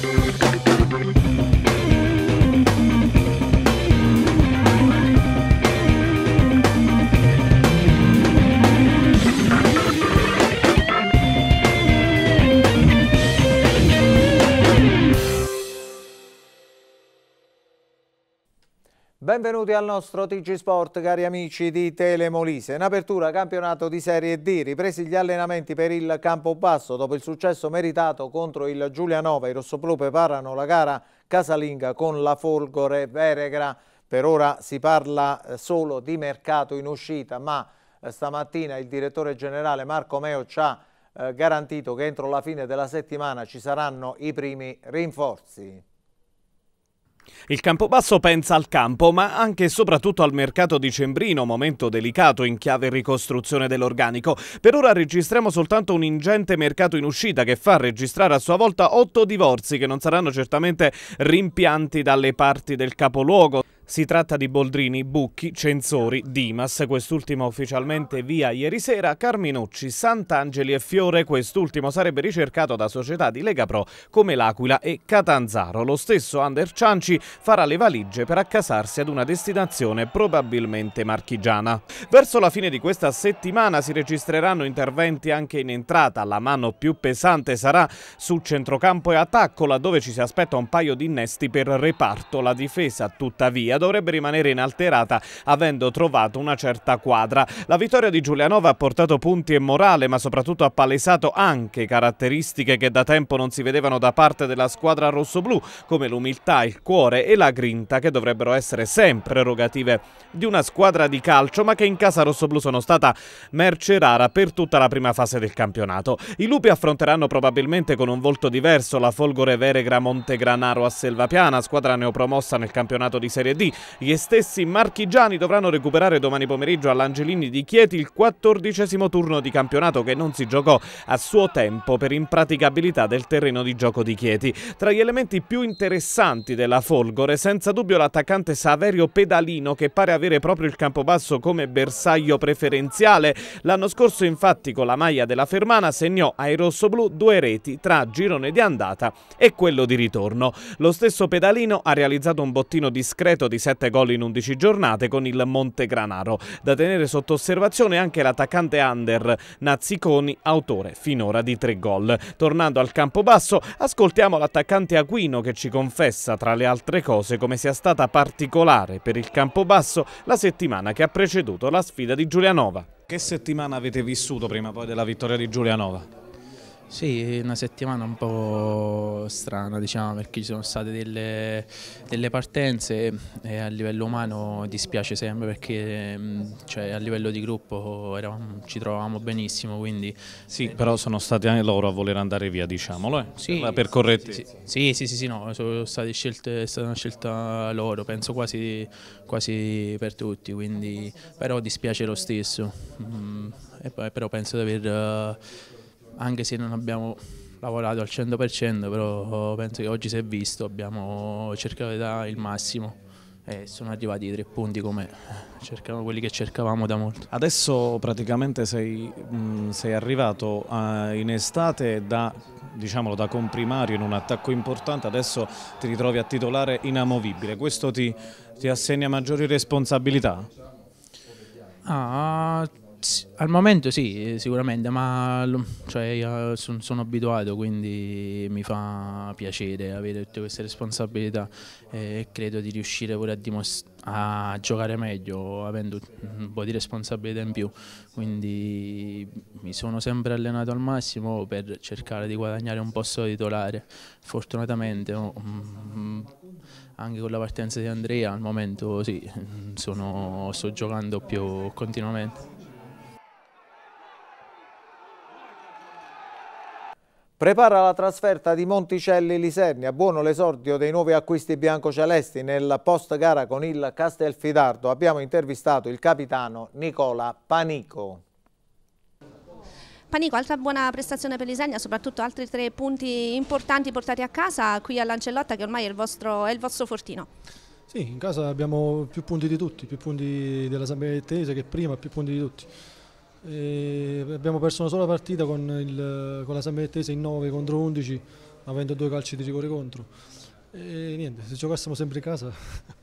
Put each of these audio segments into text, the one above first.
Thank you. Benvenuti al nostro TG Sport, cari amici di Telemolise. In apertura campionato di Serie D, ripresi gli allenamenti per il campo basso. dopo il successo meritato contro il Giulianova. I rossoblù preparano la gara casalinga con la Folgore Veregra. Per ora si parla eh, solo di mercato in uscita, ma eh, stamattina il direttore generale Marco Meo ci ha eh, garantito che entro la fine della settimana ci saranno i primi rinforzi. Il Campobasso pensa al campo, ma anche e soprattutto al mercato dicembrino, momento delicato in chiave ricostruzione dell'organico. Per ora registriamo soltanto un ingente mercato in uscita che fa registrare a sua volta otto divorzi che non saranno certamente rimpianti dalle parti del capoluogo. Si tratta di Boldrini, Bucchi, Censori, Dimas, quest'ultimo ufficialmente via ieri sera, Carminucci, Sant'Angeli e Fiore, quest'ultimo sarebbe ricercato da società di Lega Pro come L'Aquila e Catanzaro. Lo stesso Ander Cianci farà le valigie per accasarsi ad una destinazione probabilmente marchigiana. Verso la fine di questa settimana si registreranno interventi anche in entrata, la mano più pesante sarà su centrocampo e attacco, laddove ci si aspetta un paio di innesti per reparto. La difesa tuttavia dovrebbe rimanere inalterata avendo trovato una certa quadra. La vittoria di Giulianova ha portato punti e morale ma soprattutto ha palesato anche caratteristiche che da tempo non si vedevano da parte della squadra rossoblù come l'umiltà, il cuore e la grinta che dovrebbero essere sempre erogative di una squadra di calcio ma che in casa rossoblù sono stata merce rara per tutta la prima fase del campionato. I lupi affronteranno probabilmente con un volto diverso la Folgore Veregra Montegranaro a Selvapiana, squadra neopromossa nel campionato di Serie D gli stessi marchigiani dovranno recuperare domani pomeriggio all'Angelini di Chieti il quattordicesimo turno di campionato che non si giocò a suo tempo per impraticabilità del terreno di gioco di Chieti. Tra gli elementi più interessanti della Folgore, senza dubbio l'attaccante Saverio Pedalino che pare avere proprio il campobasso come bersaglio preferenziale. L'anno scorso infatti con la maglia della Fermana segnò ai rossoblù due reti tra girone di andata e quello di ritorno. Lo stesso Pedalino ha realizzato un bottino discreto di di 7 gol in 11 giornate con il Montegranaro. Da tenere sotto osservazione anche l'attaccante under Nazziconi, autore finora di 3 gol. Tornando al campobasso, ascoltiamo l'attaccante Aquino che ci confessa tra le altre cose come sia stata particolare per il campobasso la settimana che ha preceduto la sfida di Giulianova. Che settimana avete vissuto prima poi della vittoria di Giulianova? Sì, una settimana un po' strana diciamo perché ci sono state delle, delle partenze e a livello umano dispiace sempre perché cioè, a livello di gruppo eravamo, ci trovavamo benissimo quindi... Sì, però sono stati anche loro a voler andare via diciamolo, eh? sì, cioè, per, per correttezza. Sì, sì, sì, sì, no, sono state scelte, è stata una scelta loro, penso quasi, quasi per tutti, quindi... però dispiace lo stesso, mm, poi, però penso di aver... Uh, anche se non abbiamo lavorato al 100%, però penso che oggi si è visto, abbiamo cercato di dare il massimo e sono arrivati i tre punti come cercavamo quelli che cercavamo da molto. Adesso praticamente sei, mh, sei arrivato a, eh, in estate da, diciamolo, da comprimario in un attacco importante, adesso ti ritrovi a titolare inamovibile, questo ti, ti assegna maggiori responsabilità? Ah, al momento sì, sicuramente, ma cioè, sono, sono abituato, quindi mi fa piacere avere tutte queste responsabilità e credo di riuscire pure a, a giocare meglio avendo un po' di responsabilità in più, quindi mi sono sempre allenato al massimo per cercare di guadagnare un posto titolare. Fortunatamente oh, mm, mm, anche con la partenza di Andrea al momento sì, sono, sto giocando più continuamente. Prepara la trasferta di Monticelli Lisernia, buono l'esordio dei nuovi acquisti biancocelesti nella post gara con il Castelfidardo. Abbiamo intervistato il capitano Nicola Panico. Panico, altra buona prestazione per Lisernia, soprattutto altri tre punti importanti portati a casa qui Lancellotta che ormai è il, vostro, è il vostro fortino. Sì, in casa abbiamo più punti di tutti, più punti della San Benedettese che prima, più punti di tutti. E eh, abbiamo perso una sola partita con, il, con la San Benettese in 9 contro 11 avendo due calci di rigore contro e niente, se giocassimo sempre in casa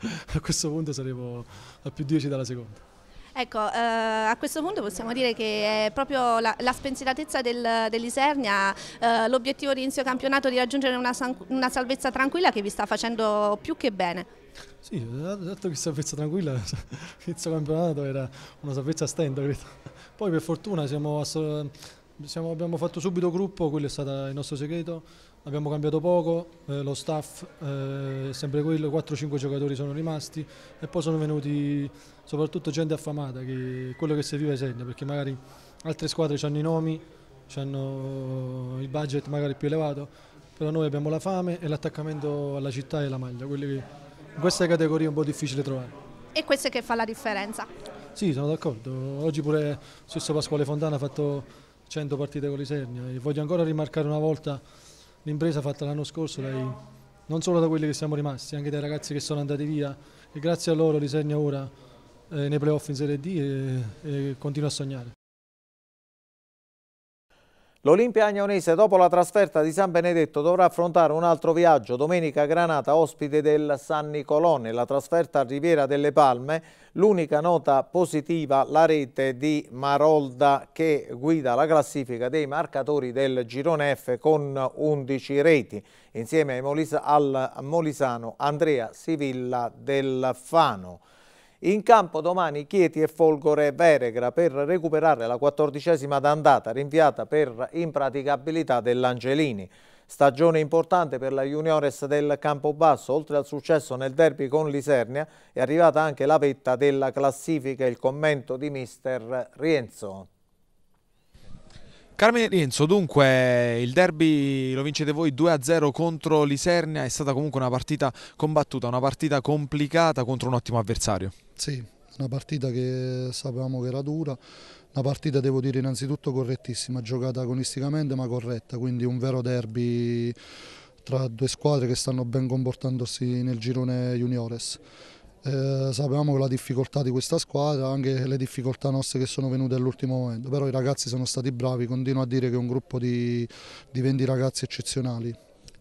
a questo punto saremo a più 10 dalla seconda Ecco, eh, a questo punto possiamo dire che è proprio la, la spensieratezza del, dell'Isernia eh, l'obiettivo di inizio campionato di raggiungere una, una salvezza tranquilla che vi sta facendo più che bene sì, detto che salvezza esatto, tranquilla, inizio campionato era una salvezza a stento, credo. Poi per fortuna siamo, siamo, abbiamo fatto subito gruppo, quello è stato il nostro segreto, abbiamo cambiato poco, eh, lo staff eh, è eh, sempre quello, 4-5 giocatori sono rimasti e poi sono venuti soprattutto gente affamata, che quello che serviva vive segna, perché magari altre squadre hanno i nomi, hanno il budget magari più elevato, però noi abbiamo la fame e l'attaccamento alla città e alla maglia, quelli che in queste categorie è un po' difficile trovare. E questo è che fa la differenza? Sì, sono d'accordo. Oggi pure stesso Pasquale Fontana ha fatto 100 partite con l'Isernia e voglio ancora rimarcare una volta l'impresa fatta l'anno scorso dai, non solo da quelli che siamo rimasti, anche dai ragazzi che sono andati via e grazie a loro l'Isernia ora eh, nei playoff in Serie D e, e continua a sognare. L'Olimpia Agnonese dopo la trasferta di San Benedetto dovrà affrontare un altro viaggio, domenica Granata ospite del San Nicolò nella trasferta a Riviera delle Palme, l'unica nota positiva la rete di Marolda che guida la classifica dei marcatori del girone F con 11 reti, insieme al Molisano Andrea Sivilla del Fano. In campo domani Chieti e Folgore Veregra per recuperare la quattordicesima d'andata rinviata per impraticabilità dell'Angelini. Stagione importante per la Juniores del Campobasso, oltre al successo nel derby con l'Isernia è arrivata anche la vetta della classifica, il commento di mister Rienzo. Carmine Rienzo, dunque il derby lo vincete voi 2-0 contro l'Isernia, è stata comunque una partita combattuta, una partita complicata contro un ottimo avversario. Sì, una partita che sapevamo che era dura, una partita devo dire innanzitutto correttissima, giocata agonisticamente ma corretta, quindi un vero derby tra due squadre che stanno ben comportandosi nel girone juniores. Eh, sapevamo la difficoltà di questa squadra, anche le difficoltà nostre che sono venute all'ultimo momento, però i ragazzi sono stati bravi, continuo a dire che è un gruppo di, di 20 ragazzi eccezionali,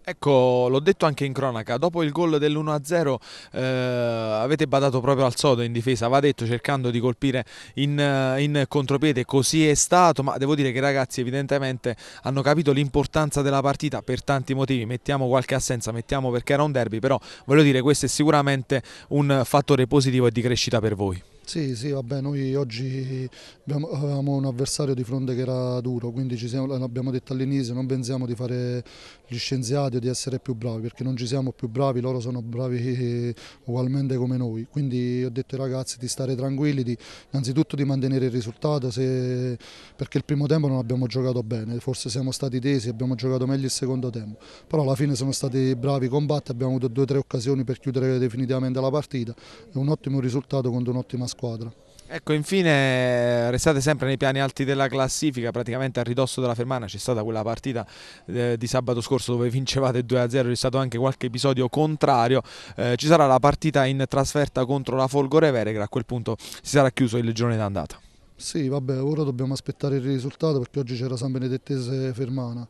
Ecco, l'ho detto anche in cronaca, dopo il gol dell'1-0 eh, avete badato proprio al sodo in difesa, va detto cercando di colpire in, eh, in, contropiede, così è stato, ma devo dire che i ragazzi evidentemente hanno capito l'importanza della partita per tanti motivi, mettiamo qualche assenza, mettiamo perché era un derby, però voglio dire questo è sicuramente un fattore positivo e di crescita per voi. Sì, sì, vabbè, noi oggi abbiamo, avevamo un avversario di fronte che era duro, quindi ci siamo, l'abbiamo detto all'inizio, non pensiamo di fare gli scienziati o di essere più bravi, perché non ci siamo più bravi, loro sono bravi ugualmente come noi. Quindi ho detto ai ragazzi di stare tranquilli, di, innanzitutto di mantenere il risultato, se, perché il primo tempo non abbiamo giocato bene, forse siamo stati tesi, abbiamo giocato meglio il secondo tempo, però alla fine sono stati bravi combatti, abbiamo avuto due o tre occasioni per chiudere definitivamente la partita, è un ottimo risultato contro un'ottima squadra squadra. Ecco, infine restate sempre nei piani alti della classifica, praticamente a ridosso della Fermana c'è stata quella partita eh, di sabato scorso dove vincevate 2-0, c'è stato anche qualche episodio contrario, eh, ci sarà la partita in trasferta contro la Folgore Veregra, a quel punto si sarà chiuso il girone d'andata. Sì, vabbè, ora dobbiamo aspettare il risultato perché oggi c'era San Benedettese Fermana,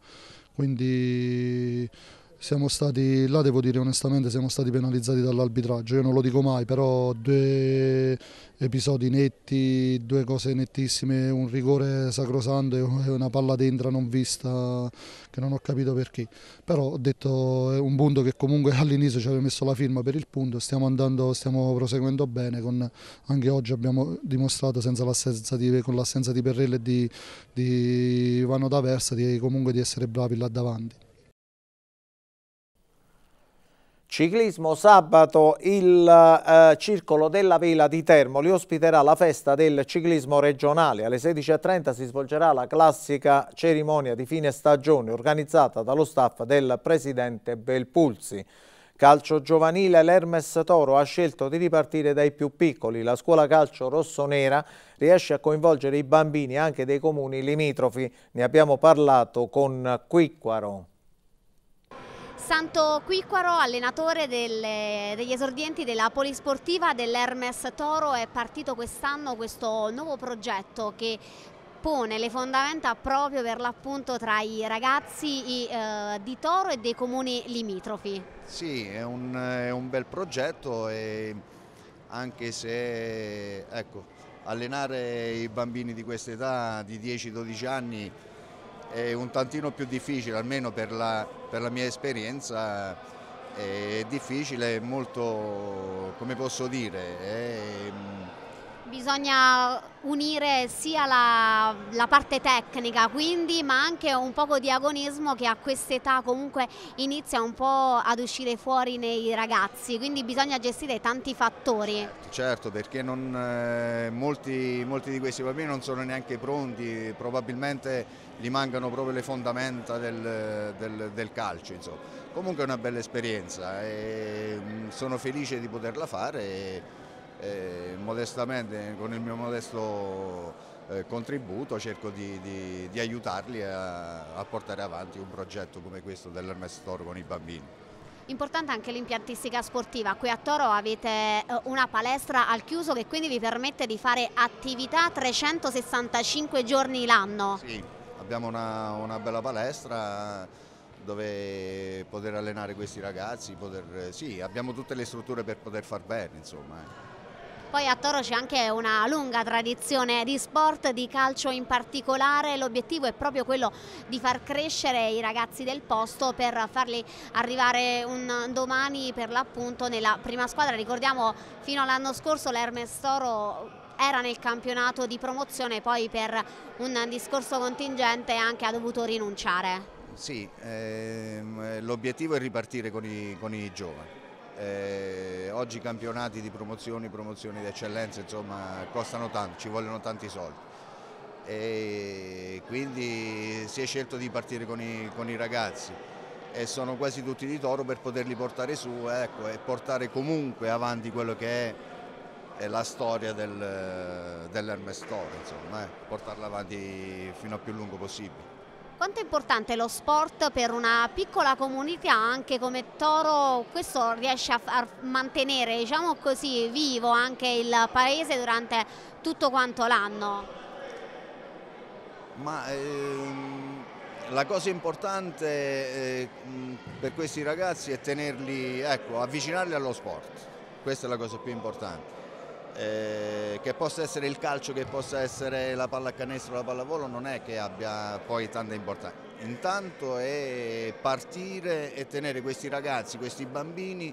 quindi siamo stati, là devo dire onestamente, siamo stati penalizzati dall'arbitraggio, io non lo dico mai, però due episodi netti, due cose nettissime, un rigore sacrosanto e una palla dentro non vista, che non ho capito perché. Però ho detto è un punto che comunque all'inizio ci aveva messo la firma per il punto, stiamo, andando, stiamo proseguendo bene, con, anche oggi abbiamo dimostrato senza l'assenza di, con l'assenza di Perrella e di, di Ivano D'Aversa di, comunque di essere bravi là davanti. Ciclismo sabato il eh, Circolo della Vela di Termoli ospiterà la festa del ciclismo regionale. Alle 16.30 si svolgerà la classica cerimonia di fine stagione organizzata dallo staff del presidente Belpulzi. Calcio giovanile l'Hermes Toro ha scelto di ripartire dai più piccoli. La scuola calcio rossonera riesce a coinvolgere i bambini anche dei comuni limitrofi. Ne abbiamo parlato con Quicquaro. Santo Quiquaro, allenatore delle, degli esordienti della polisportiva dell'Hermes Toro, è partito quest'anno questo nuovo progetto che pone le fondamenta proprio per l'appunto tra i ragazzi eh, di Toro e dei comuni limitrofi. Sì, è un, è un bel progetto e anche se ecco, allenare i bambini di questa età di 10-12 anni è un tantino più difficile, almeno per la, per la mia esperienza, è difficile, molto, come posso dire, è, mm, bisogna unire sia la, la, parte tecnica quindi ma anche un poco di agonismo che a quest'età comunque inizia un po' ad uscire fuori nei ragazzi quindi bisogna gestire tanti fattori certo, certo perché non, eh, molti, molti, di questi bambini non sono neanche pronti probabilmente gli mancano proprio le fondamenta del, del, del calcio. Insomma. Comunque è una bella esperienza e mm, sono felice di poterla fare e, e modestamente con il mio modesto eh, contributo cerco di, di, di aiutarli a, a, portare avanti un progetto come questo dell'Ermestore con i bambini. Importante anche l'impiantistica sportiva, qui a Toro avete eh, una palestra al chiuso che quindi vi permette di fare attività 365 giorni l'anno. Sì, Abbiamo una, una bella palestra dove poter allenare questi ragazzi, poter, sì, abbiamo tutte le strutture per poter far bene insomma. Eh. Poi a Toro c'è anche una lunga tradizione di sport, di calcio in particolare, l'obiettivo è proprio quello di far crescere i ragazzi del posto per farli arrivare un domani per l'appunto nella prima squadra. Ricordiamo fino all'anno scorso l'Hermes Toro era nel campionato di promozione, poi per un discorso contingente anche ha dovuto rinunciare. Sì, ehm, l'obiettivo è ripartire con i, con i giovani. Eh, oggi i campionati di promozioni, promozioni d'eccellenza, insomma, costano tanto, ci vogliono tanti soldi. E quindi si è scelto di partire con i, con i ragazzi e sono quasi tutti di toro per poterli portare su ecco, e portare comunque avanti quello che è è la storia del, dell'Ermestore, insomma, eh, portarla avanti fino a più lungo possibile. Quanto è importante lo sport per una piccola comunità anche come Toro, questo riesce a far mantenere diciamo così, vivo anche il paese durante tutto quanto l'anno? Ma ehm, la cosa importante eh, per questi ragazzi è tenerli, ecco, avvicinarli allo sport, questa è la cosa più importante eh, che possa essere il calcio, che possa essere la pallacanestro, la pallavolo, non è che abbia poi tanta importanza. Intanto è partire e tenere questi ragazzi, questi bambini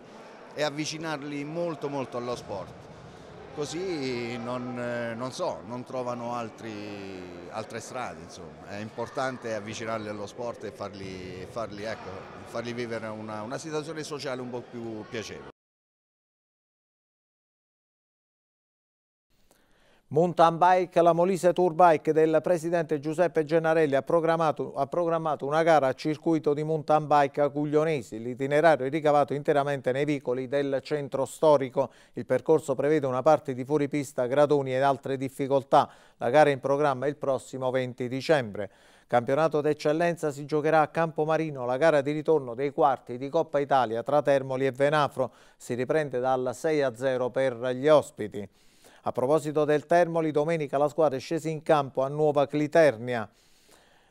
e avvicinarli molto molto allo sport. Così non, eh, non so, non trovano altri, altre strade, insomma. è importante avvicinarli allo sport e farli, farli, ecco, farli vivere una, una situazione sociale un po' più piacevole. Mountain Bike, la Molise Tour Bike del presidente Giuseppe Gennarelli ha programmato, ha programmato una gara a circuito di mountain bike a Guglionesi. L'itinerario è ricavato interamente nei vicoli del centro storico. Il percorso prevede una parte di fuoripista, gradoni ed altre difficoltà. La gara è in programma il prossimo 20 dicembre. Campionato d'eccellenza si giocherà a Campomarino la gara di ritorno dei quarti di Coppa Italia tra Termoli e Venafro. Si riprende dal 6-0 per gli ospiti. A proposito del Termoli, domenica la squadra è scesa in campo a Nuova Cliternia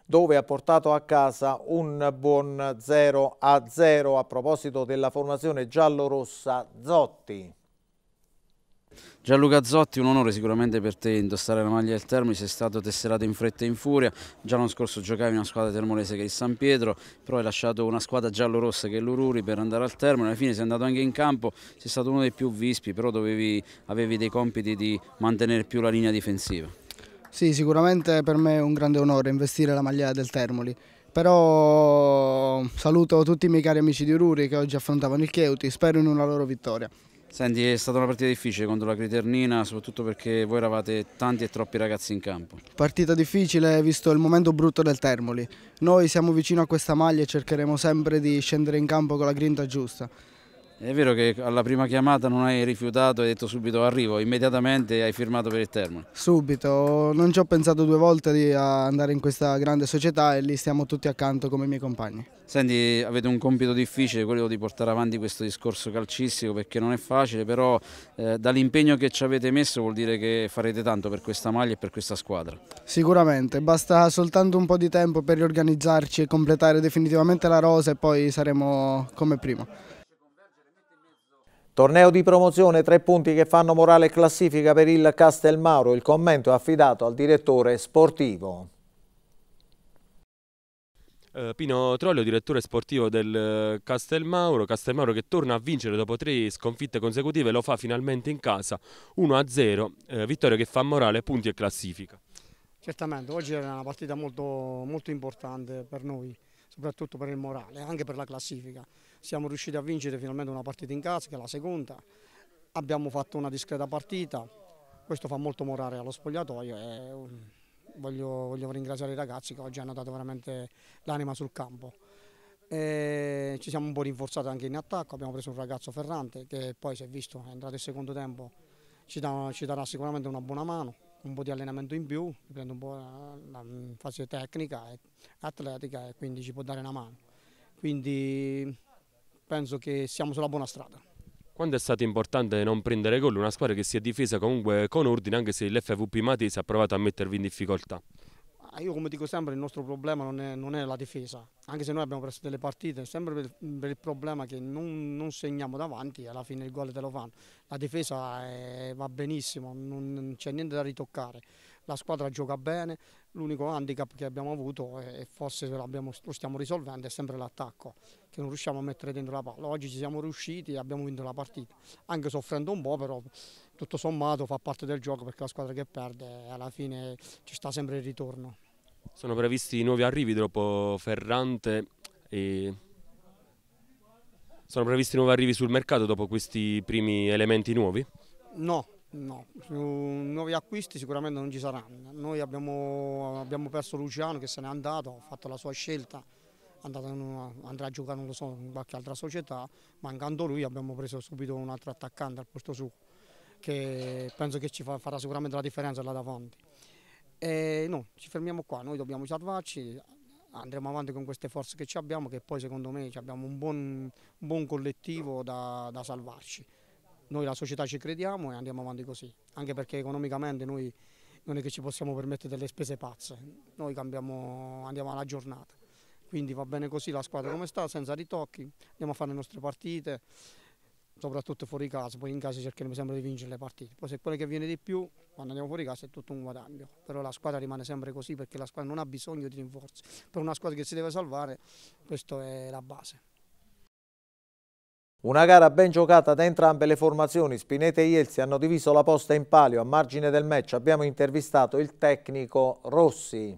dove ha portato a casa un buon 0 a 0 a proposito della formazione giallorossa Zotti. Gianluca Zotti, un onore sicuramente per te indossare la maglia del Termoli, sei stato tesserato in fretta e in furia, già l'anno scorso giocavi in una squadra termolese che è il San Pietro, però hai lasciato una squadra giallorossa che è l'Ururi per andare al Termoli, alla fine sei andato anche in campo, sei stato uno dei più vispi, però dovevi, avevi dei compiti di mantenere più la linea difensiva. Sì, sicuramente per me è un grande onore investire la maglia del Termoli però saluto tutti i miei cari amici di Ururi che oggi affrontavano il Chieuti, spero in una loro vittoria. Senti, è stata una partita difficile contro la Criternina, soprattutto perché voi eravate tanti e troppi ragazzi in campo. Partita difficile visto il momento brutto del Termoli. Noi siamo vicino a questa maglia e cercheremo sempre di scendere in campo con la grinta giusta. È vero che alla prima chiamata non hai rifiutato, hai detto subito arrivo, immediatamente hai firmato per il Termoli. Subito, non ci ho pensato due volte di andare in questa grande società e lì stiamo tutti accanto come i miei compagni. Senti, avete un compito difficile, quello di portare avanti questo discorso calcistico perché non è facile, però eh, dall'impegno che ci avete messo vuol dire che farete tanto per questa maglia e per questa squadra. Sicuramente, basta soltanto un po' di tempo per riorganizzarci e completare definitivamente la rosa e poi saremo come prima. Torneo di promozione, tre punti che fanno morale e classifica per il Castelmauro. Il commento è affidato al direttore sportivo. Eh, Pino Trollio, direttore sportivo del eh, Castelmauro, Castelmauro che torna a vincere dopo tre sconfitte consecutive, lo fa finalmente in casa, 1-0, eh, vittoria che fa morale, punti e classifica. Certamente, oggi è una partita molto, molto importante per noi, soprattutto per il morale, anche per la classifica siamo riusciti a vincere finalmente una partita in casa, che è la seconda, abbiamo fatto una discreta partita, questo fa molto morare allo spogliatoio e um, voglio, voglio ringraziare i ragazzi che oggi hanno dato veramente l'anima sul campo. E ci siamo un po' rinforzati anche in attacco, abbiamo preso un ragazzo Ferrante che poi si è visto, è entrato il secondo tempo, ci, da, ci darà sicuramente una buona mano, un po' di allenamento in più, prende un po' la, la fase tecnica e atletica e quindi ci può dare una mano. Quindi penso che siamo sulla buona strada. Quando è stato importante non prendere gol una squadra che si è difesa comunque con ordine anche se l'FVP Matese ha provato a mettervi in difficoltà? Ah, io come dico sempre il nostro problema non è, non è la difesa, anche se noi abbiamo preso delle partite, sempre per, per il problema che non, non, segniamo davanti e alla fine il gol te lo fanno. La difesa è, eh, va benissimo, non c'è niente da ritoccare la squadra gioca bene, l'unico handicap che abbiamo avuto e forse lo stiamo risolvendo è sempre l'attacco, che non riusciamo a mettere dentro la palla. Oggi ci siamo riusciti e abbiamo vinto la partita, anche soffrendo un po', però tutto sommato fa parte del gioco perché la squadra che perde alla fine ci sta sempre il ritorno. Sono previsti nuovi arrivi dopo Ferrante e sono previsti nuovi arrivi sul mercato dopo questi primi elementi nuovi? No, No, nuovi acquisti sicuramente non ci saranno. Noi abbiamo, abbiamo perso Luciano che se n'è andato, ha fatto la sua scelta, andrà a giocare non so, in qualche altra società, mancando lui abbiamo preso subito un altro attaccante al posto suo, che penso che ci farà sicuramente la differenza là davanti. E no, ci fermiamo qua, noi dobbiamo salvarci, andremo avanti con queste forze che abbiamo, che poi secondo me abbiamo un buon, un buon collettivo da, da salvarci noi la società ci crediamo e andiamo avanti così, anche perché economicamente noi non è che ci possiamo permettere delle spese pazze, noi cambiamo, andiamo alla giornata, quindi va bene così la squadra come sta, senza ritocchi, andiamo a fare le nostre partite, soprattutto fuori casa, poi in casa cerchiamo sempre di vincere le partite, poi se quello che viene di più quando andiamo fuori casa è tutto un guadagno, però la squadra rimane sempre così perché la squadra non ha bisogno di rinforzi, per una squadra che si deve salvare questa è la base. Una gara ben giocata da entrambe le formazioni, Spinete e Ielzi hanno diviso la posta in palio. A margine del match abbiamo intervistato il tecnico Rossi.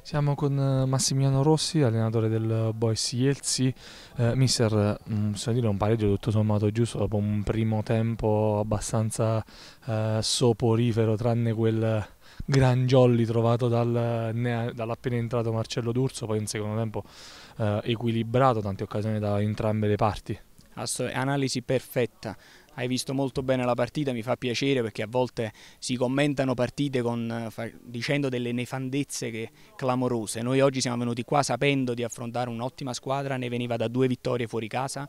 Siamo con eh, Massimiliano Rossi, allenatore del Boys Ielzi. Eh, mister, bisogna mm, dire un pareggio tutto sommato giusto dopo un primo tempo abbastanza eh, soporifero, tranne quel gran jolly trovato dal, eh, dall'appena entrato Marcello D'Urso, poi in secondo tempo eh, equilibrato, tante occasioni da entrambe le parti. Assolutamente, analisi perfetta hai visto molto bene la partita, mi fa piacere perché a volte si commentano partite con, eh, dicendo delle nefandezze che, clamorose. Noi oggi siamo venuti qua sapendo di affrontare un'ottima squadra, ne veniva da due vittorie fuori casa,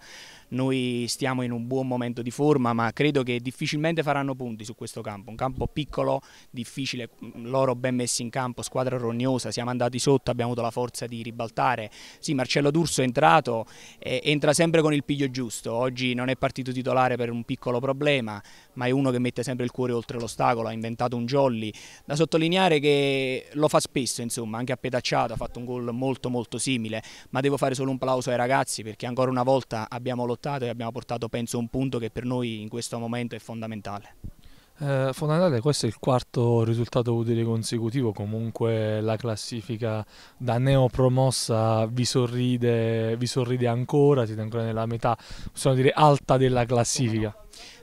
noi stiamo in un buon momento di forma ma credo che difficilmente faranno punti su questo campo, un campo piccolo, difficile, loro ben messi in campo, squadra rognosa, siamo andati sotto, abbiamo avuto la forza di ribaltare. Sì, Marcello D'Urso è entrato, eh, entra sempre con il piglio giusto, oggi non è partito titolare per un piccolo piccolo problema, ma è uno che mette sempre il cuore oltre l'ostacolo, ha inventato un jolly, da sottolineare che lo fa spesso, insomma, anche a Petacciato ha fatto un gol molto molto simile, ma devo fare solo un applauso ai ragazzi perché ancora una volta abbiamo lottato e abbiamo portato penso un punto che per noi in questo momento è fondamentale. Eh, fondamentale, questo è il quarto risultato utile consecutivo, comunque la classifica da neopromossa vi sorride, vi sorride ancora, siete ancora nella metà, possiamo dire, alta della classifica.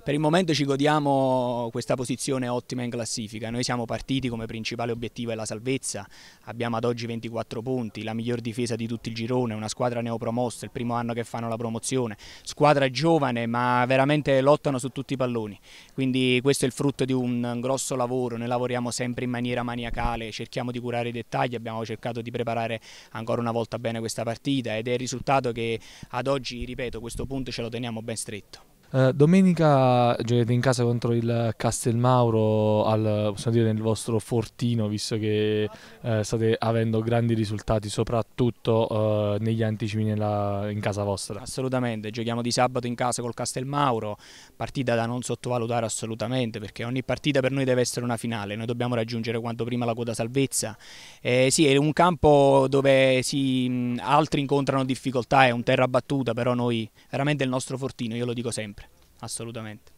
Per il momento ci godiamo questa posizione ottima in classifica, noi siamo partiti come principale obiettivo è la salvezza, abbiamo ad oggi 24 punti, la miglior difesa di tutto il girone, una squadra neopromossa, il primo anno che fanno la promozione, squadra giovane ma veramente lottano su tutti i palloni, quindi questo è il frutto di un grosso lavoro, noi lavoriamo sempre in maniera maniacale, cerchiamo di curare i dettagli, abbiamo cercato di preparare ancora una volta bene questa partita ed è il risultato che ad oggi, ripeto, questo punto ce lo teniamo ben stretto. Eh, domenica giocate in casa contro il Castelmauro al, dire, nel vostro fortino visto che uh, state avendo grandi risultati soprattutto uh, negli anticipi nella, in casa vostra assolutamente, giochiamo di sabato in casa col Castelmauro partita da non sottovalutare assolutamente perché ogni partita per noi deve essere una finale noi dobbiamo raggiungere quanto prima la quota salvezza eh, sì, è un campo dove sì, altri incontrano difficoltà è un terra battuta però noi, veramente è il nostro fortino, io lo dico sempre assolutamente.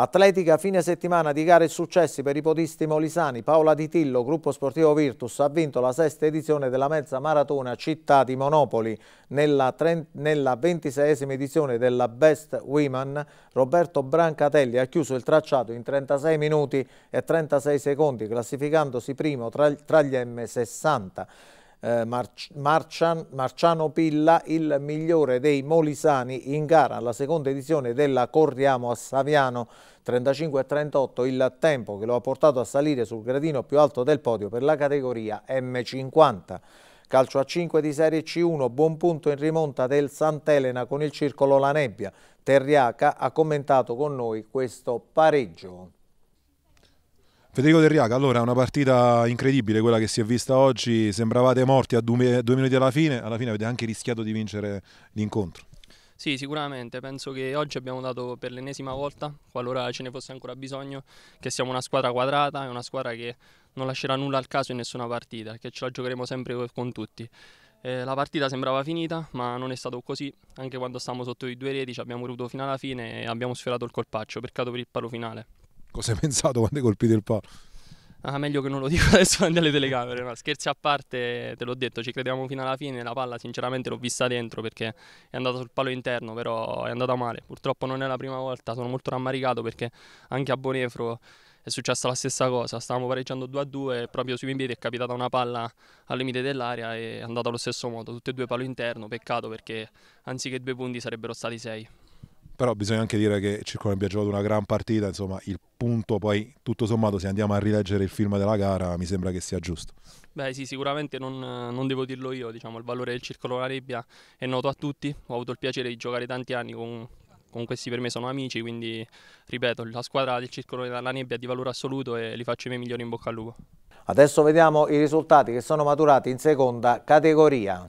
Atletica fine settimana di gare e successi per i podisti molisani. Paola Di Tillo, gruppo sportivo Virtus, ha vinto la sesta edizione della mezza maratona Città di Monopoli. Nella, nella ventiseiesima edizione della Best Women, Roberto Brancatelli ha chiuso il tracciato in 36 minuti e 36 secondi, classificandosi primo tra, tra gli M60 eh, Marci Marcian Marciano Pilla il migliore dei Molisani in gara alla seconda edizione della Corriamo a Saviano 35 38 il tempo che lo ha portato a salire sul gradino più alto del podio per la categoria M50 calcio a 5 di Serie C1, buon punto in rimonta del Sant'Elena con il circolo La Nebbia. Terriaca ha commentato con noi questo pareggio. Federico Terriaca, allora una partita incredibile quella che si è vista oggi, sembravate morti a due, due minuti alla fine, alla fine avete anche rischiato di vincere l'incontro. Sì, sicuramente, penso che oggi abbiamo dato per l'ennesima volta, qualora ce ne fosse ancora bisogno, che siamo una squadra quadrata, è una squadra che non lascerà nulla al caso in nessuna partita, che ce la giocheremo sempre con tutti. Eh, la partita sembrava finita, ma non è stato così. Anche quando stavamo sotto i due reti ci abbiamo voluto fino alla fine e abbiamo sfiorato il colpaccio. Peccato per il palo finale. Cosa hai pensato quando hai colpito il palo? Ah, meglio che non lo dico adesso andiamo alle telecamere, ma scherzi a parte, te l'ho detto, ci credevamo fino alla fine, la palla sinceramente l'ho vista dentro perché è andata sul palo interno, però è andata male, purtroppo non è la prima volta, sono molto rammaricato perché anche a Bonefro è successa la stessa cosa, stavamo pareggiando 2 a 2 e proprio sui piedi è capitata una palla al limite dell'area e è andata allo stesso modo, tutte e due palo interno, peccato perché anziché due punti sarebbero stati sei però bisogna anche dire che Circone abbia giocato una gran partita, insomma il punto poi tutto sommato se andiamo a rileggere il film della gara mi sembra che sia giusto. Beh sì, sicuramente non, non devo dirlo io, diciamo, il valore del Circolo La Rebbia è noto a tutti, ho avuto il piacere di giocare tanti anni con, con questi per me sono amici, quindi ripeto, la squadra del Circolo La Nebbia è di valore assoluto e li faccio i miei migliori in bocca al lupo. Adesso vediamo i risultati che sono maturati in seconda categoria.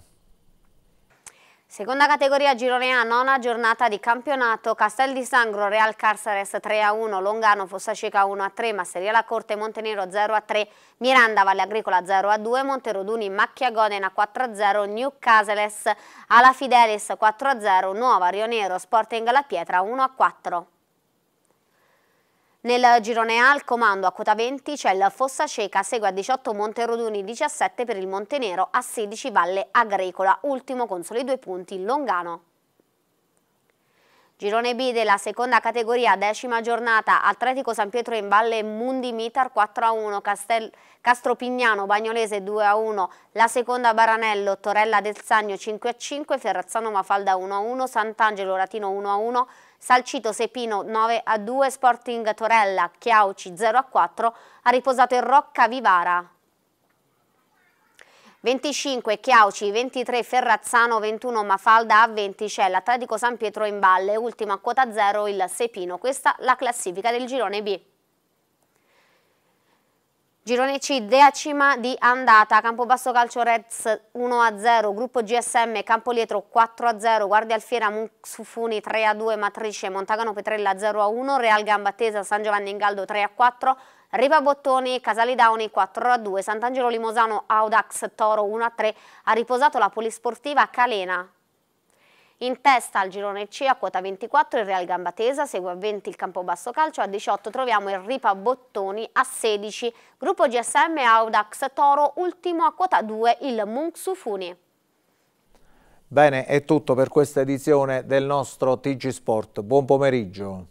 Seconda categoria girone A, nona giornata di campionato, Castel di Sangro, Real Carceres 3-1, Longano, Fossa Fossascica 1-3, Masseria La Corte, Montenero 0-3, Miranda, Valle Agricola 0-2, Monteroduni, Macchia Godena 4-0, Newcastles, Ala Fidelis 4-0, Nuova, Rionero, Sporting La Pietra 1-4. Nel girone A al comando a quota 20 c'è il Fossa Ceca, segue a 18 Monteroduni, 17 per il Montenero, a 16 Valle Agricola, ultimo con soli due punti Longano. Girone B della seconda categoria, decima giornata, Atletico San Pietro in Valle Mundi Mitar 4-1, a Castel... Castropignano Bagnolese 2-1, a la seconda Baranello, Torella del Sagno 5-5, a Ferrazzano Mafalda 1-1, a Sant'Angelo Ratino 1-1, a Salcito Sepino 9 a 2, Sporting Torella Chiauci 0 a 4, ha riposato il Rocca Vivara 25 Chiauci, 23 Ferrazzano, 21 Mafalda, a 20 c'è l'Atletico San Pietro in Valle, ultima quota 0 il Sepino. Questa la classifica del girone B. Girone C, decima di andata, Campobasso Calcio Reds 1-0, Gruppo GSM, Campolietro 4-0, Guardia Alfiera Muxufuni 3-2, Matrice, Montagano Petrella 0-1, Real Gambattesa, San Giovanni Ingaldo 3-4, Riva Bottoni, Casali Dauni 4-2, Sant'Angelo Limosano, Audax Toro 1-3, ha riposato la Polisportiva Calena in testa al girone C a quota 24 il Real Gambatesa, segue a 20 il Campobasso Calcio, a 18 troviamo il Ripa Bottoni, a 16 gruppo GSM Audax Toro, ultimo a quota 2 il Funi. Bene, è tutto per questa edizione del nostro TG Sport. Buon pomeriggio.